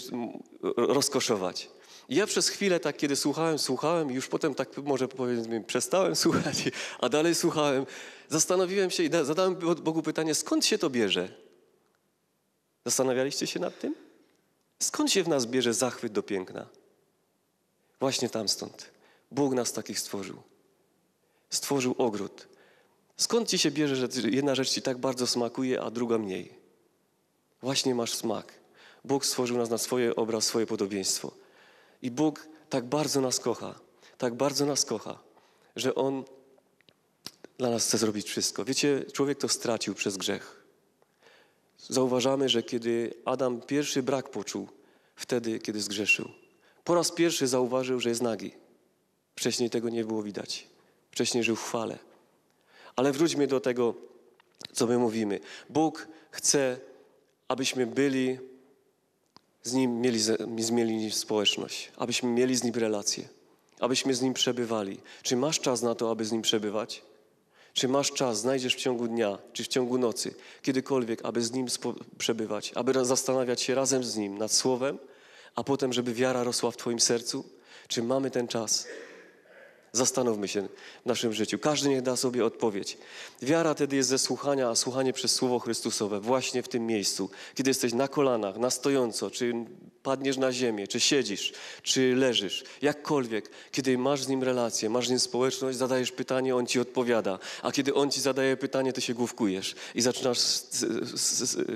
rozkoszować. I ja przez chwilę tak, kiedy słuchałem, słuchałem i już potem tak może powiedzmy przestałem [LAUGHS] słuchać, a dalej słuchałem, zastanowiłem się i zadałem Bogu pytanie, skąd się to bierze? Zastanawialiście się nad tym? Skąd się w nas bierze zachwyt do piękna? Właśnie tam stąd. Bóg nas takich stworzył. Stworzył ogród. Skąd ci się bierze, że jedna rzecz ci tak bardzo smakuje, a druga mniej? Właśnie masz smak. Bóg stworzył nas na swoje obraz, swoje podobieństwo. I Bóg tak bardzo nas kocha, tak bardzo nas kocha, że On dla nas chce zrobić wszystko. Wiecie, człowiek to stracił przez grzech. Zauważamy, że kiedy Adam pierwszy brak poczuł, wtedy, kiedy zgrzeszył, po raz pierwszy zauważył, że jest nagi. Wcześniej tego nie było widać. Wcześniej żył w chwale. Ale wróćmy do tego, co my mówimy. Bóg chce, abyśmy byli z Nim mieli, z mieli społeczność, abyśmy mieli z Nim relacje, abyśmy z Nim przebywali. Czy masz czas na to, aby z Nim przebywać? Czy masz czas, znajdziesz w ciągu dnia, czy w ciągu nocy, kiedykolwiek, aby z Nim przebywać, aby zastanawiać się razem z Nim nad Słowem, a potem, żeby wiara rosła w Twoim sercu? Czy mamy ten czas? Zastanówmy się w naszym życiu. Każdy niech da sobie odpowiedź. Wiara wtedy, jest ze słuchania, a słuchanie przez Słowo Chrystusowe właśnie w tym miejscu, kiedy jesteś na kolanach, na stojąco, czy padniesz na ziemię, czy siedzisz, czy leżysz, jakkolwiek, kiedy masz z nim relację, masz z nim społeczność, zadajesz pytanie, on ci odpowiada, a kiedy on ci zadaje pytanie, ty się główkujesz i zaczynasz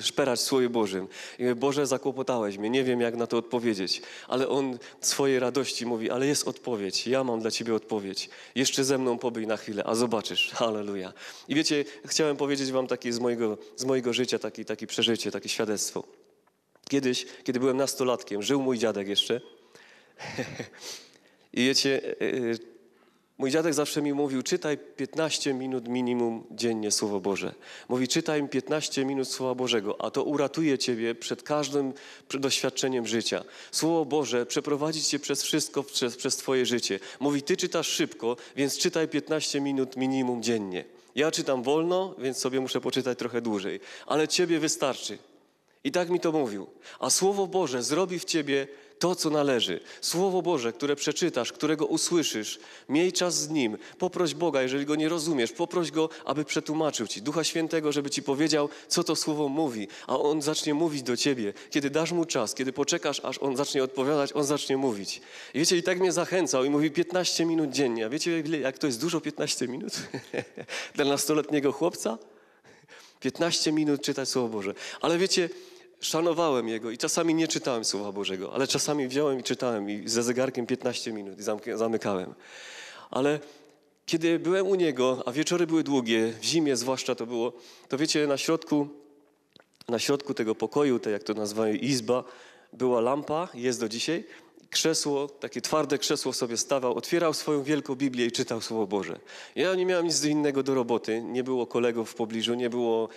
szperać Słowie Bożym. Boże, zakłopotałeś mnie, nie wiem jak na to odpowiedzieć, ale on swojej radości mówi, ale jest odpowiedź, ja mam dla ciebie odpowiedź odpowiedź. Jeszcze ze mną pobyj na chwilę, a zobaczysz. [LAUGHS] Halleluja. I wiecie, chciałem powiedzieć wam takie z mojego, z mojego życia, takie taki przeżycie, takie świadectwo. Kiedyś, kiedy byłem nastolatkiem, żył mój dziadek jeszcze. [LAUGHS] I wiecie, e, e, Mój dziadek zawsze mi mówił, czytaj 15 minut minimum dziennie Słowo Boże. Mówi, czytaj 15 minut Słowa Bożego, a to uratuje Ciebie przed każdym doświadczeniem życia. Słowo Boże przeprowadzi Cię przez wszystko, przez, przez Twoje życie. Mówi, Ty czytasz szybko, więc czytaj 15 minut minimum dziennie. Ja czytam wolno, więc sobie muszę poczytać trochę dłużej, ale Ciebie wystarczy. I tak mi to mówił. A Słowo Boże zrobi w Ciebie to, co należy. Słowo Boże, które przeczytasz, którego usłyszysz, miej czas z Nim. Poproś Boga, jeżeli Go nie rozumiesz, poproś Go, aby przetłumaczył Ci. Ducha Świętego, żeby Ci powiedział, co to Słowo mówi, a On zacznie mówić do Ciebie. Kiedy dasz Mu czas, kiedy poczekasz, aż On zacznie odpowiadać, On zacznie mówić. I wiecie, i tak mnie zachęcał i mówi 15 minut dziennie. A wiecie, jak to jest dużo 15 minut? [LAUGHS] Dla nastoletniego chłopca? 15 minut czytać Słowo Boże. Ale wiecie, szanowałem Jego i czasami nie czytałem Słowa Bożego, ale czasami wziąłem i czytałem i ze zegarkiem 15 minut i zamykałem. Ale kiedy byłem u Niego, a wieczory były długie, w zimie zwłaszcza to było, to wiecie, na środku, na środku tego pokoju, tak jak to nazywają izba, była lampa, jest do dzisiaj, krzesło, takie twarde krzesło sobie stawał, otwierał swoją wielką Biblię i czytał Słowo Boże. Ja nie miałem nic innego do roboty, nie było kolegów w pobliżu, nie było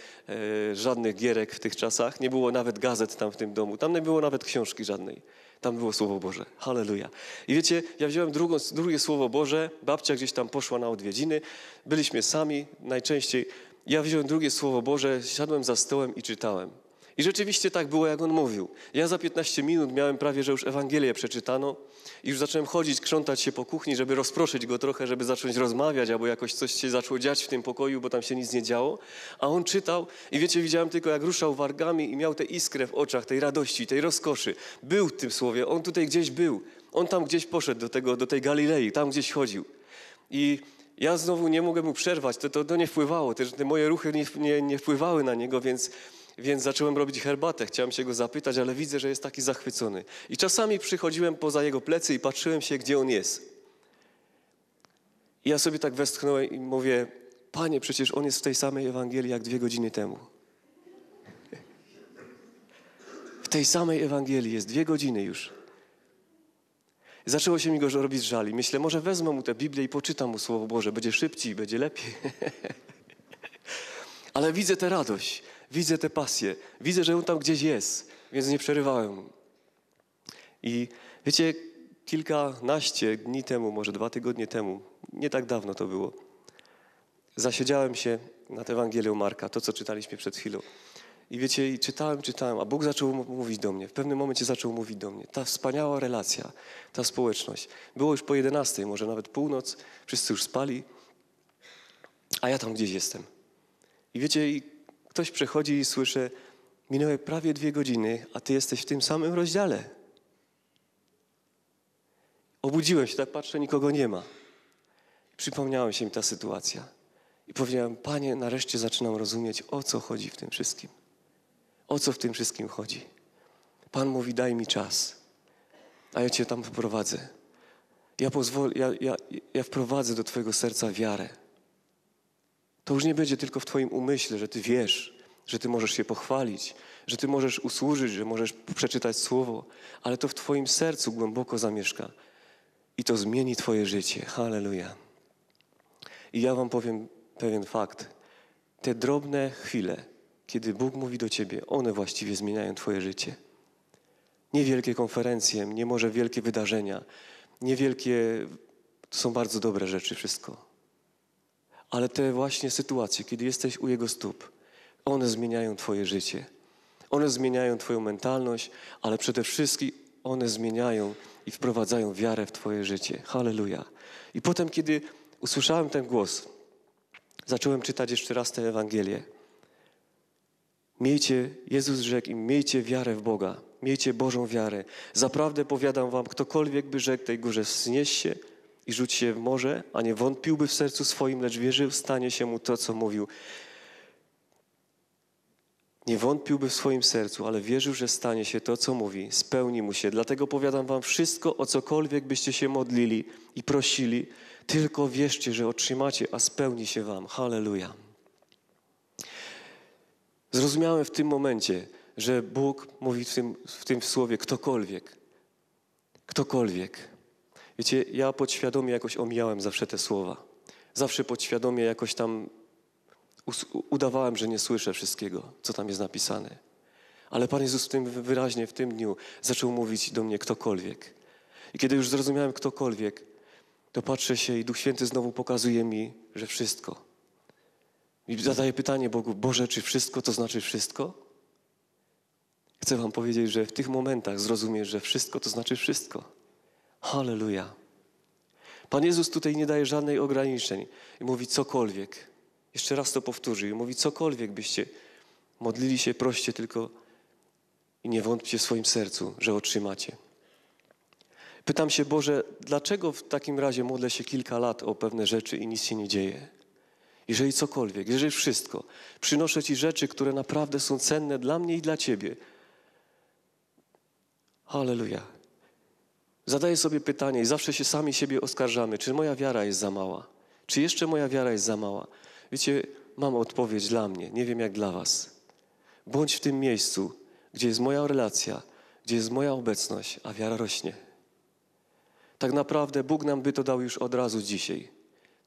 e, żadnych gierek w tych czasach, nie było nawet gazet tam w tym domu, tam nie było nawet książki żadnej. Tam było Słowo Boże. Halleluja. I wiecie, ja wziąłem drugą, drugie Słowo Boże, babcia gdzieś tam poszła na odwiedziny, byliśmy sami najczęściej. Ja wziąłem drugie Słowo Boże, siadłem za stołem i czytałem. I rzeczywiście tak było, jak on mówił. Ja za 15 minut miałem prawie, że już Ewangelię przeczytano i już zacząłem chodzić, krzątać się po kuchni, żeby rozproszyć go trochę, żeby zacząć rozmawiać, albo jakoś coś się zaczęło dziać w tym pokoju, bo tam się nic nie działo. A on czytał i wiecie, widziałem tylko, jak ruszał wargami i miał tę iskrę w oczach, tej radości, tej rozkoszy. Był w tym słowie, on tutaj gdzieś był. On tam gdzieś poszedł do, tego, do tej Galilei, tam gdzieś chodził. I ja znowu nie mogłem mu przerwać, to, to, to nie wpływało, te, te moje ruchy nie, nie, nie wpływały na niego, więc więc zacząłem robić herbatę, chciałem się go zapytać, ale widzę, że jest taki zachwycony. I czasami przychodziłem poza jego plecy i patrzyłem się, gdzie on jest. I ja sobie tak westchnąłem i mówię, panie, przecież on jest w tej samej Ewangelii jak dwie godziny temu. W tej samej Ewangelii jest dwie godziny już. Zaczęło się mi go robić żali. Myślę, może wezmę mu tę Biblię i poczytam mu Słowo Boże. Będzie szybciej, będzie lepiej. [LAUGHS] Ale widzę tę radość. Widzę tę pasję. Widzę, że on tam gdzieś jest, więc nie przerywałem. I wiecie, kilkanaście dni temu, może dwa tygodnie temu, nie tak dawno to było, zasiedziałem się nad Ewangelią Marka, to co czytaliśmy przed chwilą. I wiecie, i czytałem, czytałem, a Bóg zaczął mówić do mnie. W pewnym momencie zaczął mówić do mnie. Ta wspaniała relacja, ta społeczność. Było już po 11, może nawet północ, wszyscy już spali, a ja tam gdzieś jestem. I wiecie, i Ktoś przychodzi i słyszy, minęły prawie dwie godziny, a ty jesteś w tym samym rozdziale. Obudziłem się, tak patrzę, nikogo nie ma. Przypomniałem się mi ta sytuacja. I powiedziałem, Panie, nareszcie zaczynam rozumieć, o co chodzi w tym wszystkim. O co w tym wszystkim chodzi. Pan mówi, daj mi czas, a ja Cię tam wprowadzę. Ja, pozwolę, ja, ja, ja wprowadzę do Twojego serca wiarę. To już nie będzie tylko w Twoim umyśle, że Ty wiesz, że Ty możesz się pochwalić, że Ty możesz usłużyć, że możesz przeczytać słowo, ale to w Twoim sercu głęboko zamieszka i to zmieni Twoje życie. Halleluja. I ja Wam powiem pewien fakt. Te drobne chwile, kiedy Bóg mówi do Ciebie, one właściwie zmieniają Twoje życie. Niewielkie konferencje, nie może wielkie wydarzenia, niewielkie, to są bardzo dobre rzeczy wszystko ale te właśnie sytuacje, kiedy jesteś u Jego stóp, one zmieniają Twoje życie. One zmieniają Twoją mentalność, ale przede wszystkim one zmieniają i wprowadzają wiarę w Twoje życie. Halleluja. I potem, kiedy usłyszałem ten głos, zacząłem czytać jeszcze raz tę Ewangelię. Miejcie, Jezus rzekł im, miejcie wiarę w Boga, miejcie Bożą wiarę. Zaprawdę powiadam wam, ktokolwiek by rzekł tej górze, wznieś się i rzuć się w morze, a nie wątpiłby w sercu swoim, lecz wierzył, stanie się mu to, co mówił. Nie wątpiłby w swoim sercu, ale wierzył, że stanie się to, co mówi, spełni mu się. Dlatego powiadam wam wszystko, o cokolwiek byście się modlili i prosili, tylko wierzcie, że otrzymacie, a spełni się wam. Halleluja. Zrozumiałem w tym momencie, że Bóg mówi w tym, w tym słowie ktokolwiek. Ktokolwiek. Wiecie, ja podświadomie jakoś omijałem zawsze te słowa. Zawsze podświadomie jakoś tam udawałem, że nie słyszę wszystkiego, co tam jest napisane. Ale Pan Jezus w tym wyraźnie, w tym dniu zaczął mówić do mnie ktokolwiek. I kiedy już zrozumiałem ktokolwiek, to patrzę się i Duch Święty znowu pokazuje mi, że wszystko. I zadaję pytanie Bogu, Boże, czy wszystko to znaczy wszystko? Chcę Wam powiedzieć, że w tych momentach zrozumiesz, że wszystko to znaczy wszystko. Halleluja. Pan Jezus tutaj nie daje żadnych ograniczeń i mówi cokolwiek. Jeszcze raz to powtórzy i mówi cokolwiek byście modlili się, proście tylko i nie wątpcie w swoim sercu, że otrzymacie. Pytam się, Boże, dlaczego w takim razie modlę się kilka lat o pewne rzeczy i nic się nie dzieje? Jeżeli cokolwiek, jeżeli wszystko, przynoszę Ci rzeczy, które naprawdę są cenne dla mnie i dla Ciebie. Hallelujah zadaję sobie pytanie i zawsze się sami siebie oskarżamy, czy moja wiara jest za mała? Czy jeszcze moja wiara jest za mała? Wiecie, mam odpowiedź dla mnie, nie wiem jak dla Was. Bądź w tym miejscu, gdzie jest moja relacja, gdzie jest moja obecność, a wiara rośnie. Tak naprawdę Bóg nam by to dał już od razu dzisiaj.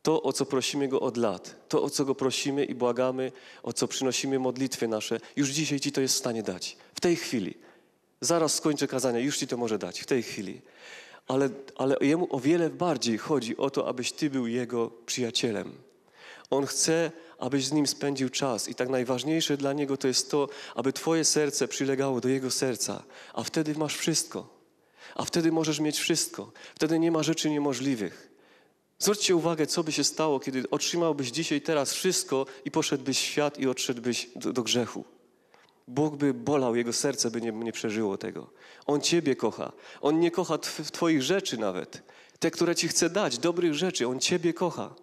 To, o co prosimy Go od lat, to, o co Go prosimy i błagamy, o co przynosimy modlitwy nasze, już dzisiaj Ci to jest w stanie dać. W tej chwili. Zaraz skończę kazanie, już ci to może dać, w tej chwili. Ale, ale jemu o wiele bardziej chodzi o to, abyś ty był jego przyjacielem. On chce, abyś z nim spędził czas. I tak najważniejsze dla niego to jest to, aby twoje serce przylegało do jego serca, a wtedy masz wszystko. A wtedy możesz mieć wszystko. Wtedy nie ma rzeczy niemożliwych. Zwróćcie uwagę, co by się stało, kiedy otrzymałbyś dzisiaj, teraz wszystko i poszedłbyś w świat i odszedłbyś do, do grzechu. Bóg by bolał, jego serce by nie, nie przeżyło tego. On Ciebie kocha. On nie kocha Twoich rzeczy nawet. Te, które Ci chce dać, dobrych rzeczy. On Ciebie kocha.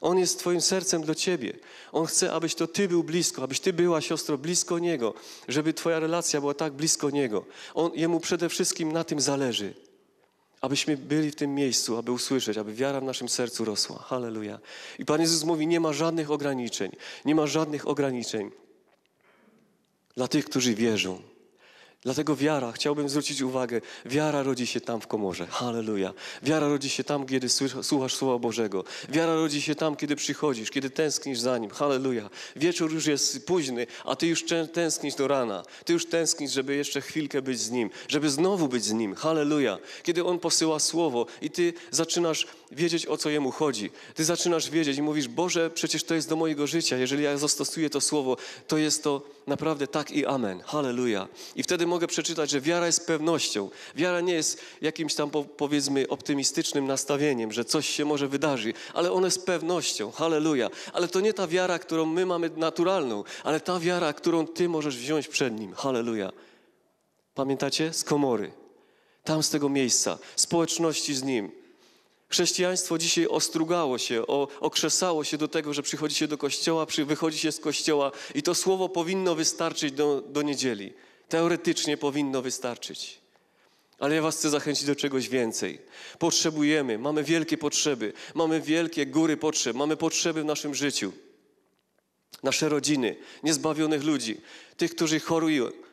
On jest Twoim sercem dla Ciebie. On chce, abyś to Ty był blisko, abyś Ty była, siostro, blisko Niego, żeby Twoja relacja była tak blisko Niego. On, jemu przede wszystkim na tym zależy. Abyśmy byli w tym miejscu, aby usłyszeć, aby wiara w naszym sercu rosła. Halleluja. I Pan Jezus mówi, nie ma żadnych ograniczeń. Nie ma żadnych ograniczeń dla tych, którzy wierzą. Dlatego wiara, chciałbym zwrócić uwagę, wiara rodzi się tam w komorze. Halleluja. Wiara rodzi się tam, kiedy słuchasz Słowa Bożego. Wiara rodzi się tam, kiedy przychodzisz, kiedy tęsknisz za Nim. Halleluja. Wieczór już jest późny, a Ty już tęsknisz do rana. Ty już tęsknisz, żeby jeszcze chwilkę być z Nim, żeby znowu być z Nim. Halleluja. Kiedy On posyła Słowo i Ty zaczynasz wiedzieć, o co Jemu chodzi. Ty zaczynasz wiedzieć i mówisz, Boże, przecież to jest do mojego życia. Jeżeli ja zastosuję to Słowo, to jest to naprawdę tak i amen. Halleluja. I wtedy mogę przeczytać, że wiara jest pewnością. Wiara nie jest jakimś tam, powiedzmy, optymistycznym nastawieniem, że coś się może wydarzy, ale ona jest pewnością. Halleluja. Ale to nie ta wiara, którą my mamy naturalną, ale ta wiara, którą Ty możesz wziąć przed Nim. Halleluja. Pamiętacie? Z komory. Tam z tego miejsca, społeczności z Nim. Chrześcijaństwo dzisiaj ostrugało się, o, okrzesało się do tego, że przychodzi się do kościoła, przy, wychodzi się z kościoła i to słowo powinno wystarczyć do, do niedzieli. Teoretycznie powinno wystarczyć. Ale ja Was chcę zachęcić do czegoś więcej. Potrzebujemy, mamy wielkie potrzeby, mamy wielkie góry potrzeb, mamy potrzeby w naszym życiu. Nasze rodziny, niezbawionych ludzi, tych, którzy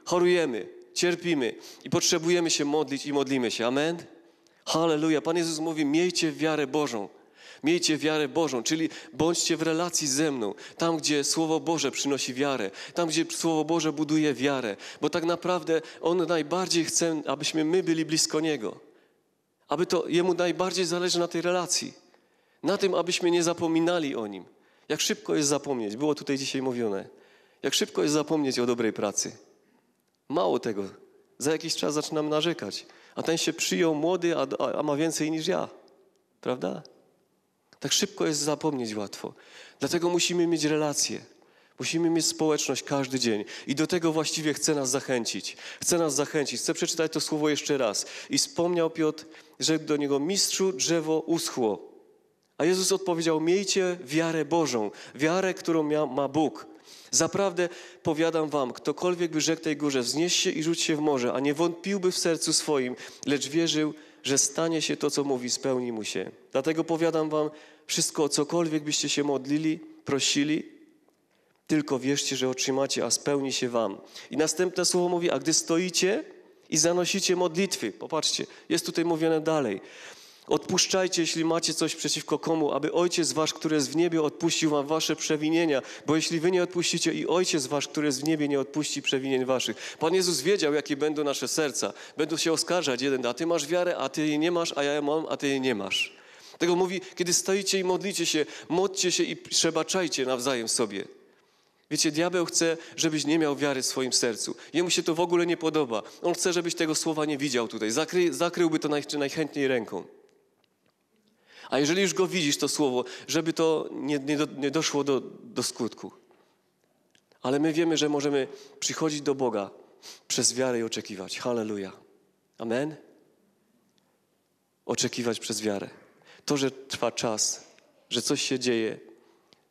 chorujemy, cierpimy i potrzebujemy się modlić i modlimy się. Amen? Halleluja. Pan Jezus mówi: miejcie wiarę Bożą. Miejcie wiarę Bożą, czyli bądźcie w relacji ze mną, tam gdzie Słowo Boże przynosi wiarę, tam gdzie Słowo Boże buduje wiarę, bo tak naprawdę On najbardziej chce, abyśmy my byli blisko Niego, aby to Jemu najbardziej zależy na tej relacji, na tym, abyśmy nie zapominali o Nim. Jak szybko jest zapomnieć, było tutaj dzisiaj mówione, jak szybko jest zapomnieć o dobrej pracy. Mało tego, za jakiś czas zaczynam narzekać, a ten się przyjął młody, a, a ma więcej niż ja. Prawda? Tak szybko jest zapomnieć łatwo. Dlatego musimy mieć relacje. Musimy mieć społeczność każdy dzień. I do tego właściwie chcę nas zachęcić. Chcę nas zachęcić. Chcę przeczytać to słowo jeszcze raz. I wspomniał Piotr, rzekł do niego, mistrzu, drzewo uschło. A Jezus odpowiedział, miejcie wiarę Bożą, wiarę, którą ma Bóg. Zaprawdę powiadam wam, ktokolwiek by rzekł tej górze, wznieś się i rzuć się w morze, a nie wątpiłby w sercu swoim, lecz wierzył, że stanie się to, co mówi, spełni mu się. Dlatego powiadam wam, wszystko, cokolwiek byście się modlili, prosili, tylko wierzcie, że otrzymacie, a spełni się wam. I następne słowo mówi, a gdy stoicie i zanosicie modlitwy, popatrzcie, jest tutaj mówione dalej. Odpuszczajcie, jeśli macie coś przeciwko komu, aby Ojciec Wasz, który jest w niebie, odpuścił Wam Wasze przewinienia. Bo jeśli Wy nie odpuścicie i Ojciec Wasz, który jest w niebie, nie odpuści przewinień Waszych. Pan Jezus wiedział, jakie będą nasze serca. Będą się oskarżać jeden, a Ty masz wiarę, a Ty jej nie masz, a ja ją mam, a Ty jej nie masz. Tego mówi, kiedy stoicie i modlicie się, modcie się i przebaczajcie nawzajem sobie. Wiecie, diabeł chce, żebyś nie miał wiary w swoim sercu. Jemu się to w ogóle nie podoba. On chce, żebyś tego słowa nie widział tutaj. Zakry, zakryłby to naj, najchętniej ręką. A jeżeli już go widzisz, to słowo, żeby to nie, nie, do, nie doszło do, do skutku. Ale my wiemy, że możemy przychodzić do Boga przez wiarę i oczekiwać. Halleluja. Amen? Oczekiwać przez wiarę. To, że trwa czas, że coś się dzieje,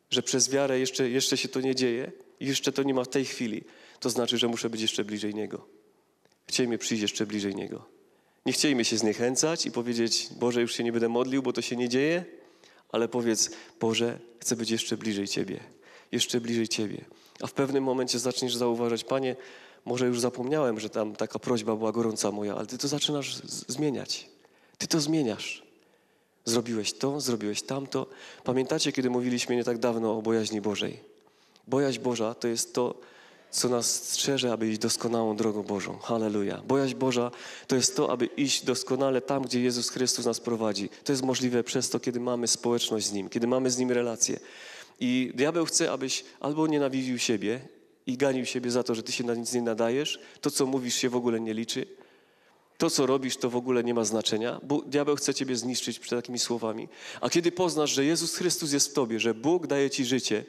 że przez wiarę jeszcze, jeszcze się to nie dzieje, jeszcze to nie ma w tej chwili, to znaczy, że muszę być jeszcze bliżej Niego. Chciejmy przyjść jeszcze bliżej Niego. Nie chciejmy się zniechęcać i powiedzieć, Boże, już się nie będę modlił, bo to się nie dzieje, ale powiedz, Boże, chcę być jeszcze bliżej Ciebie, jeszcze bliżej Ciebie. A w pewnym momencie zaczniesz zauważać, Panie, może już zapomniałem, że tam taka prośba była gorąca moja, ale Ty to zaczynasz zmieniać. Ty to zmieniasz. Zrobiłeś to, zrobiłeś tamto. Pamiętacie, kiedy mówiliśmy nie tak dawno o bojaźni Bożej? Bojaźń Boża to jest to, co nas strzeże, aby iść doskonałą drogą Bożą. Halleluja. Bojaźń Boża to jest to, aby iść doskonale tam, gdzie Jezus Chrystus nas prowadzi. To jest możliwe przez to, kiedy mamy społeczność z Nim, kiedy mamy z Nim relacje. I diabeł chce, abyś albo nienawidził siebie i ganił siebie za to, że ty się na nic nie nadajesz, to, co mówisz, się w ogóle nie liczy, to, co robisz, to w ogóle nie ma znaczenia, bo diabeł chce ciebie zniszczyć przed takimi słowami. A kiedy poznasz, że Jezus Chrystus jest w tobie, że Bóg daje ci życie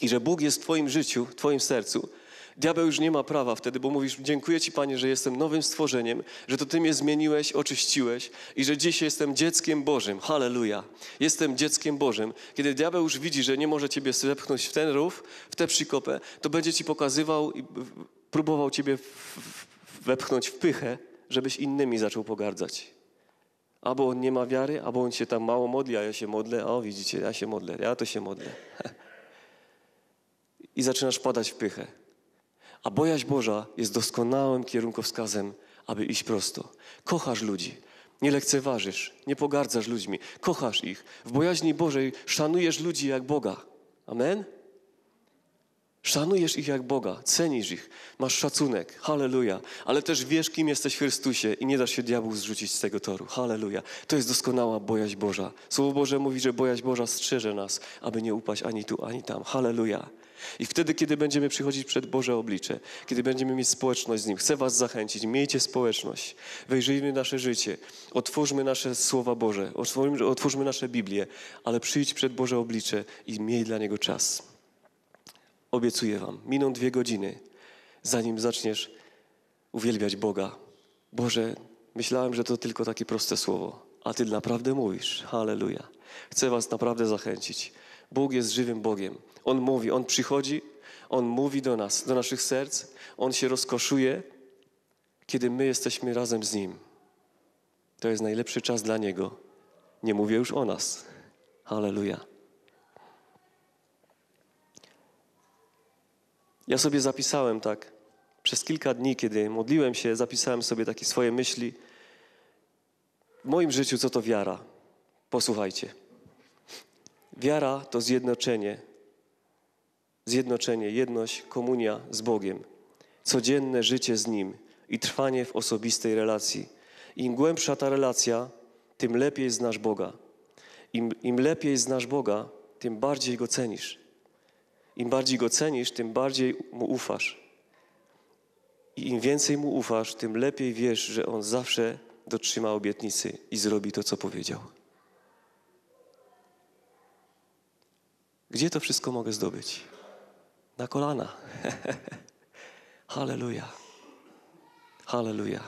i że Bóg jest w twoim życiu, w twoim sercu, Diabeł już nie ma prawa wtedy, bo mówisz: Dziękuję Ci, Panie, że jestem nowym stworzeniem, że to Ty mnie zmieniłeś, oczyściłeś i że dziś jestem dzieckiem Bożym. Halleluja! Jestem dzieckiem Bożym. Kiedy diabeł już widzi, że nie może Ciebie zepchnąć w ten rów, w tę przykopę, to będzie Ci pokazywał i próbował Ciebie wepchnąć w pychę, żebyś innymi zaczął pogardzać. Albo on nie ma wiary, albo on się tam mało modli, a ja się modlę, o widzicie, ja się modlę, ja to się modlę. [LAUGHS] I zaczynasz padać w pychę. A bojaźń Boża jest doskonałym kierunkowskazem, aby iść prosto. Kochasz ludzi, nie lekceważysz, nie pogardzasz ludźmi, kochasz ich. W bojaźni Bożej szanujesz ludzi jak Boga. Amen? Szanujesz ich jak Boga, cenisz ich, masz szacunek, halleluja, ale też wiesz, kim jesteś w Chrystusie i nie da się diabłu zrzucić z tego toru, halleluja. To jest doskonała bojaźń Boża. Słowo Boże mówi, że bojaźń Boża strzeże nas, aby nie upaść ani tu, ani tam, halleluja. I wtedy, kiedy będziemy przychodzić przed Boże oblicze, kiedy będziemy mieć społeczność z Nim, chcę Was zachęcić, miejcie społeczność, wejrzyjmy nasze życie, otwórzmy nasze Słowa Boże, otwórzmy, otwórzmy nasze Biblię, ale przyjdź przed Boże oblicze i miej dla Niego czas. Obiecuję wam, miną dwie godziny, zanim zaczniesz uwielbiać Boga. Boże, myślałem, że to tylko takie proste słowo, a Ty naprawdę mówisz. Halleluja. Chcę was naprawdę zachęcić. Bóg jest żywym Bogiem. On mówi, On przychodzi, On mówi do nas, do naszych serc. On się rozkoszuje, kiedy my jesteśmy razem z Nim. To jest najlepszy czas dla Niego. Nie mówię już o nas. Hallelujah. Ja sobie zapisałem tak. Przez kilka dni, kiedy modliłem się, zapisałem sobie takie swoje myśli. W moim życiu co to wiara? Posłuchajcie. Wiara to zjednoczenie. Zjednoczenie, jedność, komunia z Bogiem. Codzienne życie z Nim i trwanie w osobistej relacji. Im głębsza ta relacja, tym lepiej znasz Boga. Im, im lepiej znasz Boga, tym bardziej Go cenisz im bardziej go cenisz, tym bardziej mu ufasz. I im więcej mu ufasz, tym lepiej wiesz, że on zawsze dotrzyma obietnicy i zrobi to, co powiedział. Gdzie to wszystko mogę zdobyć? Na kolana. [LAUGHS] Halleluja. Halleluja.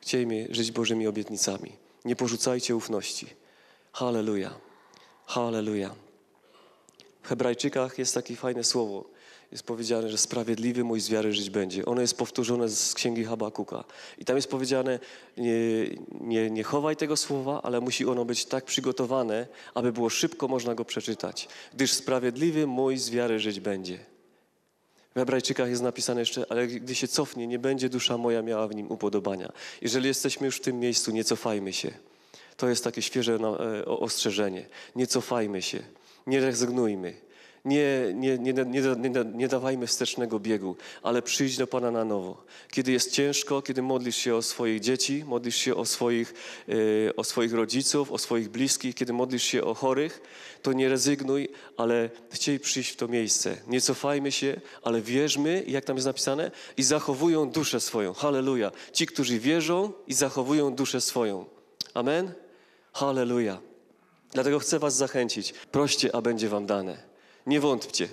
Chciejmy żyć Bożymi obietnicami. Nie porzucajcie ufności. Halleluja. Halleluja. W Hebrajczykach jest takie fajne słowo. Jest powiedziane, że sprawiedliwy mój z wiary żyć będzie. Ono jest powtórzone z księgi Habakuka. I tam jest powiedziane, nie, nie, nie chowaj tego słowa, ale musi ono być tak przygotowane, aby było szybko można go przeczytać. Gdyż sprawiedliwy mój z wiary żyć będzie. W Hebrajczykach jest napisane jeszcze, ale gdy się cofnie, nie będzie dusza moja miała w nim upodobania. Jeżeli jesteśmy już w tym miejscu, nie cofajmy się. To jest takie świeże e, ostrzeżenie. Nie cofajmy się. Nie rezygnujmy. Nie, nie, nie, nie, nie, dawajmy wstecznego biegu, ale przyjdź do Pana na nowo. Kiedy jest ciężko, kiedy modlisz się o swoje dzieci, modlisz się o swoich, e, o swoich rodziców, o swoich bliskich, kiedy modlisz się o chorych, to nie rezygnuj, ale chciej przyjść w to miejsce. Nie cofajmy się, ale wierzmy, jak tam jest napisane, i zachowują duszę swoją. Halleluja. Ci, którzy wierzą i zachowują duszę swoją. Amen. Halleluja. Dlatego chcę Was zachęcić. Proście, a będzie Wam dane. Nie wątpcie.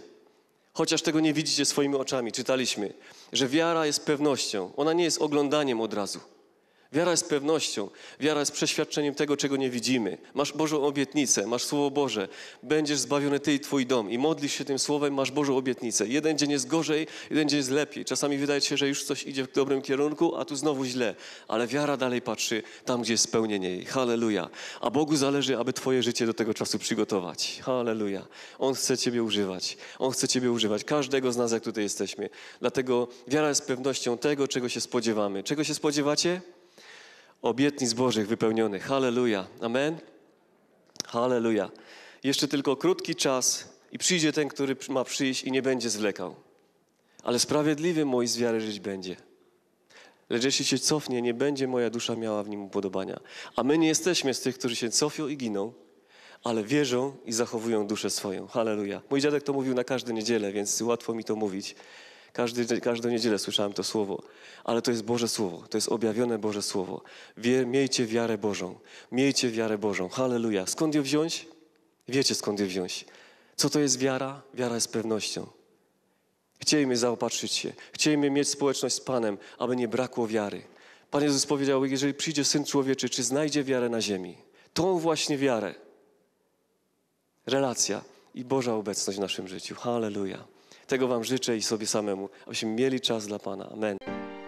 Chociaż tego nie widzicie swoimi oczami, czytaliśmy, że wiara jest pewnością. Ona nie jest oglądaniem od razu. Wiara jest pewnością, wiara jest przeświadczeniem tego, czego nie widzimy. Masz Bożą obietnicę, masz Słowo Boże, będziesz zbawiony Ty i Twój dom i modlisz się tym Słowem, masz Bożą obietnicę. Jeden dzień jest gorzej, jeden dzień jest lepiej. Czasami wydaje się, że już coś idzie w dobrym kierunku, a tu znowu źle, ale wiara dalej patrzy tam, gdzie jest spełnienie jej. Halleluja. A Bogu zależy, aby Twoje życie do tego czasu przygotować. Halleluja. On chce Ciebie używać. On chce Ciebie używać. Każdego z nas, jak tutaj jesteśmy. Dlatego wiara jest pewnością tego, czego się spodziewamy. Czego się spodziewacie? obietnic Bożych wypełnionych. Halleluja. Amen. Halleluja. Jeszcze tylko krótki czas i przyjdzie ten, który ma przyjść i nie będzie zwlekał. Ale sprawiedliwy mój z wiary żyć będzie. Lecz jeśli się cofnie, nie będzie moja dusza miała w nim upodobania. A my nie jesteśmy z tych, którzy się cofią i giną, ale wierzą i zachowują duszę swoją. Halleluja. Mój dziadek to mówił na każdą niedzielę, więc łatwo mi to mówić. Każdy, każdą niedzielę słyszałem to słowo, ale to jest Boże Słowo, to jest objawione Boże Słowo. Wie, miejcie wiarę Bożą, miejcie wiarę Bożą. Halleluja. Skąd ją wziąć? Wiecie skąd ją wziąć. Co to jest wiara? Wiara jest pewnością. Chciejmy zaopatrzyć się, chciejmy mieć społeczność z Panem, aby nie brakło wiary. Pan Jezus powiedział, jeżeli przyjdzie Syn Człowieczy, czy znajdzie wiarę na ziemi? Tą właśnie wiarę. Relacja i Boża obecność w naszym życiu. Hallelujah. Tego Wam życzę i sobie samemu, abyśmy mieli czas dla Pana. Amen.